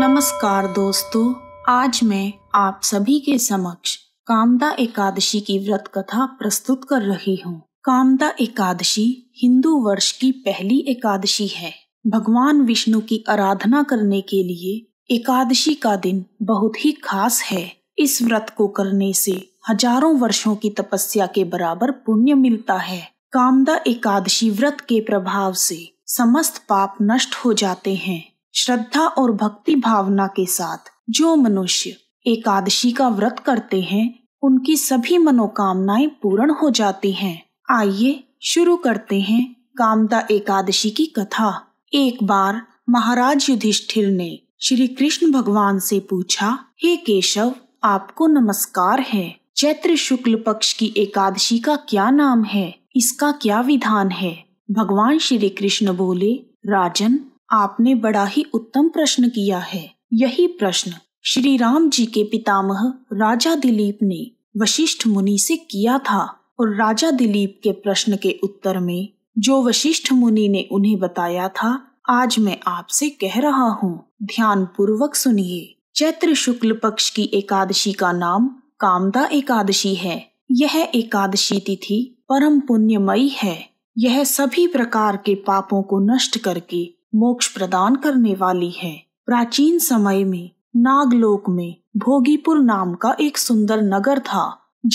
नमस्कार दोस्तों आज मैं आप सभी के समक्ष कामदा एकादशी की व्रत कथा प्रस्तुत कर रही हूँ कामदा एकादशी हिंदू वर्ष की पहली एकादशी है भगवान विष्णु की आराधना करने के लिए एकादशी का दिन बहुत ही खास है इस व्रत को करने से हजारों वर्षों की तपस्या के बराबर पुण्य मिलता है कामदा एकादशी व्रत के प्रभाव से समस्त पाप नष्ट हो जाते हैं श्रद्धा और भक्ति भावना के साथ जो मनुष्य एकादशी का व्रत करते हैं उनकी सभी मनोकामनाएं पूर्ण हो जाती हैं आइए शुरू करते हैं कामदा एकादशी की कथा एक बार महाराज युधिष्ठिर ने श्री कृष्ण भगवान से पूछा हे केशव आपको नमस्कार है चैत्र शुक्ल पक्ष की एकादशी का क्या नाम है इसका क्या विधान है भगवान श्री कृष्ण बोले राजन आपने बड़ा ही उत्तम प्रश्न किया है यही प्रश्न श्री राम जी के पितामह राजा दिलीप ने वशिष्ठ मुनि से किया था और राजा दिलीप के प्रश्न के उत्तर में जो वशिष्ठ मुनि ने उन्हें बताया था आज मैं आपसे कह रहा हूँ ध्यान पूर्वक सुनिए चैत्र शुक्ल पक्ष की एकादशी का नाम कामदा एकादशी है यह एकादशी तिथि परम पुण्यमयी है यह सभी प्रकार के पापों को नष्ट करके मोक्ष प्रदान करने वाली है प्राचीन समय में नागलोक में भोगीपुर नाम का एक सुंदर नगर था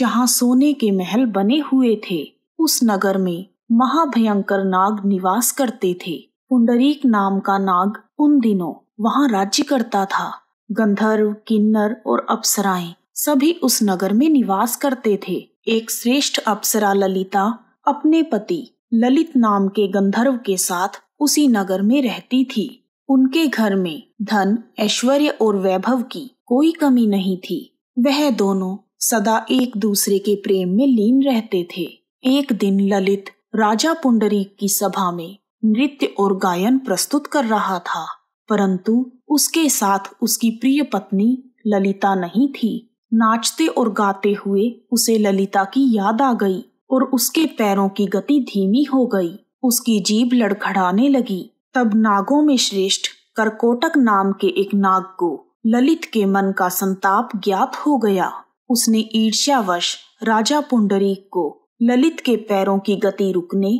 जहाँ सोने के महल बने हुए थे उस नगर में महाभयंकर नाग निवास करते थे पुंडरीक नाम का नाग उन दिनों वहाँ राज्य करता था गंधर्व किन्नर और अप्सराएं सभी उस नगर में निवास करते थे एक श्रेष्ठ अप्सरा ललिता अपने पति ललित नाम के गंधर्व के साथ उसी नगर में रहती थी उनके घर में धन ऐश्वर्य और वैभव की कोई कमी नहीं थी वह दोनों सदा एक दूसरे के प्रेम में लीन रहते थे एक दिन ललित राजा पुंडरीक की सभा में नृत्य और गायन प्रस्तुत कर रहा था परंतु उसके साथ उसकी प्रिय पत्नी ललिता नहीं थी नाचते और गाते हुए उसे ललिता की याद आ गई और उसके पैरों की गति धीमी हो गई उसकी जीभ लड़खड़ाने लगी तब नागों में श्रेष्ठ करकोटक नाम के एक नाग को ललित के मन का संताप ज्ञात हो गया उसने ईर्ष्यावश राजा पुंडरीक को ललित के पैरों की गति रुकने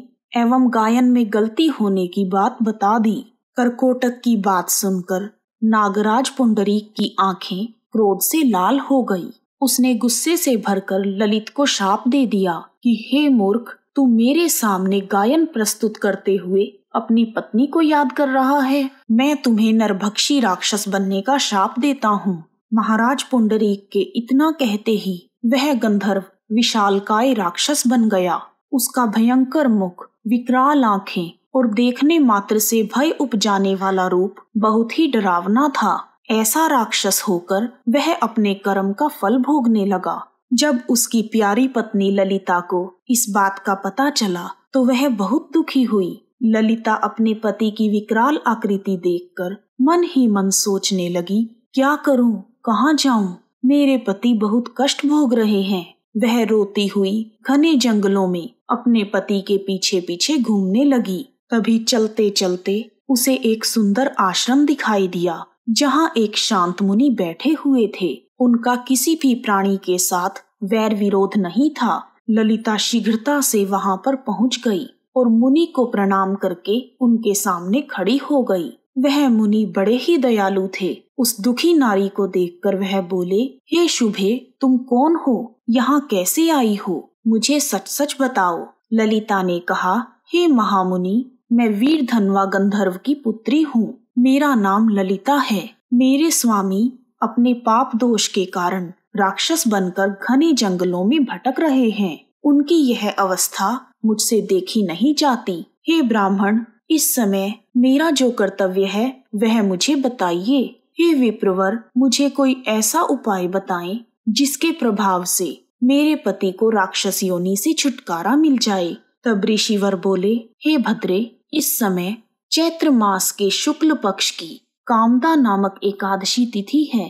एवं गायन में गलती होने की बात बता दी करकोटक की बात सुनकर नागराज पुंडरीक की आंखें क्रोध से लाल हो गई उसने गुस्से से भरकर ललित को शाप दे दिया कि हे मूर्ख तू मेरे सामने गायन प्रस्तुत करते हुए अपनी पत्नी को याद कर रहा है मैं तुम्हें नरभक्षी राक्षस बनने का शाप देता हूँ महाराज पुंडरीक के इतना कहते ही वह गंधर्व विशालकाय राक्षस बन गया उसका भयंकर मुख विकराल आंखें और देखने मात्र से भय उपजाने वाला रूप बहुत ही डरावना था ऐसा राक्षस होकर वह अपने कर्म का फल भोगने लगा जब उसकी प्यारी पत्नी ललिता को इस बात का पता चला तो वह बहुत दुखी हुई ललिता अपने पति की विकराल आकृति देखकर मन ही मन सोचने लगी क्या करूं कहाँ जाऊं मेरे पति बहुत कष्ट भोग रहे हैं वह रोती हुई घने जंगलों में अपने पति के पीछे पीछे घूमने लगी तभी चलते चलते उसे एक सुंदर आश्रम दिखाई दिया जहाँ एक शांत मुनि बैठे हुए थे उनका किसी भी प्राणी के साथ वैर विरोध नहीं था ललिता शीघ्रता से वहां पर पहुंच गई और मुनि को प्रणाम करके उनके सामने खड़ी हो गई वह मुनि बड़े ही दयालु थे उस दुखी नारी को देखकर वह बोले हे शुभे तुम कौन हो यहाँ कैसे आई हो मुझे सच सच बताओ ललिता ने कहा हे महामुनि मैं वीर धनवा गंधर्व की पुत्री हूँ मेरा नाम ललिता है मेरे स्वामी अपने पाप दोष के कारण राक्षस बनकर घने जंगलों में भटक रहे हैं उनकी यह अवस्था मुझसे देखी नहीं जाती हे ब्राह्मण इस समय मेरा जो कर्तव्य है वह मुझे बताइए हे विप्रवर मुझे कोई ऐसा उपाय बताएं जिसके प्रभाव से मेरे पति को राक्षस योनि से छुटकारा मिल जाए तब ऋषिवर बोले हे भद्रे इस समय चैत्र मास के शुक्ल पक्ष की कामदा नामक एकादशी तिथि है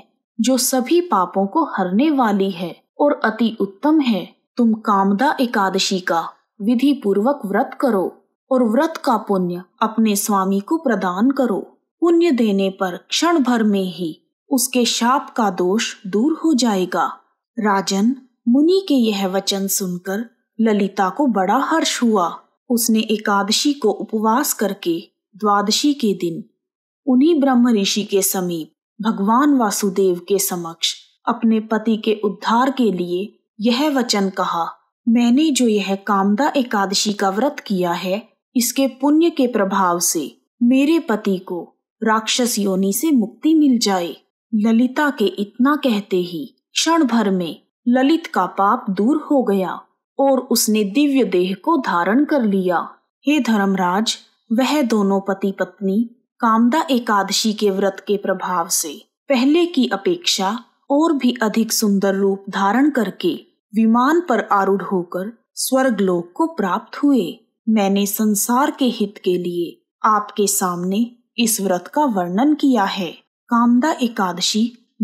जो सभी पापों को हरने वाली है और अति उत्तम है तुम कामदा एकादशी का विधि पूर्वक व्रत करो और व्रत का पुण्य अपने स्वामी को प्रदान करो पुण्य देने पर क्षण भर में ही उसके शाप का दोष दूर हो जाएगा राजन मुनि के यह वचन सुनकर ललिता को बड़ा हर्ष हुआ उसने एकादशी को उपवास करके द्वादशी के दिन उन्हीं ब्रह्म ऋषि के समीप भगवान वासुदेव के समक्ष अपने पति के उद्धार के लिए यह वचन कहा मैंने जो यह कामदा एकादशी का व्रत किया है इसके पुण्य के प्रभाव से मेरे पति को राक्षस योनि से मुक्ति मिल जाए ललिता के इतना कहते ही क्षण भर में ललित का पाप दूर हो गया और उसने दिव्य देह को धारण कर लिया हे धर्मराज वह दोनों पति पत्नी कामदा एकादशी के व्रत के प्रभाव से पहले की अपेक्षा और भी अधिक सुंदर रूप धारण करके विमान पर आरूढ़ होकर स्वर्ग लोक को प्राप्त हुए मैंने संसार के हित के लिए आपके सामने इस व्रत का वर्णन किया है कामदा एकादशी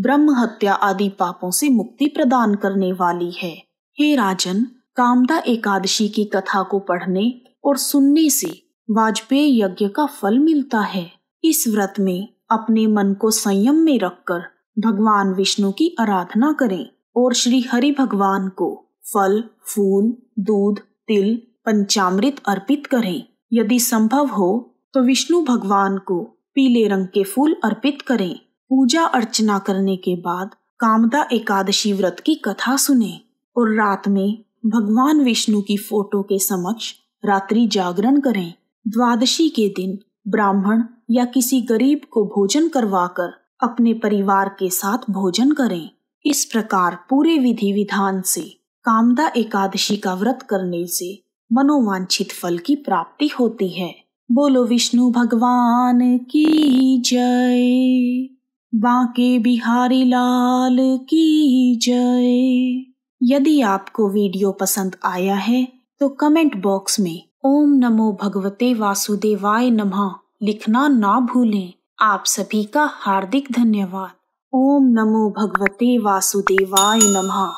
ब्रह्म हत्या आदि पापों से मुक्ति प्रदान करने वाली है हे राजन कामदा एकादशी की कथा को पढ़ने और सुनने से वाजपेयी यज्ञ का फल मिलता है इस व्रत में अपने मन को संयम में रखकर भगवान विष्णु की आराधना करें और श्री हरि भगवान को फल फूल दूध तिल पंचामृत अर्पित करें यदि संभव हो तो विष्णु भगवान को पीले रंग के फूल अर्पित करें पूजा अर्चना करने के बाद कामदा एकादशी व्रत की कथा सुने और रात में भगवान विष्णु की फोटो के समक्ष रात्रि जागरण करें द्वादशी के दिन ब्राह्मण या किसी गरीब को भोजन करवाकर अपने परिवार के साथ भोजन करें इस प्रकार पूरे विधि विधान से कामदा एकादशी का व्रत करने से मनोवांछित फल की प्राप्ति होती है बोलो विष्णु भगवान की जय बांके बिहारी लाल की जय यदि आपको वीडियो पसंद आया है तो कमेंट बॉक्स में ओम नमो भगवते वासुदेवाय नमः लिखना ना भूलें आप सभी का हार्दिक धन्यवाद ओम नमो भगवते वासुदेवाय नमः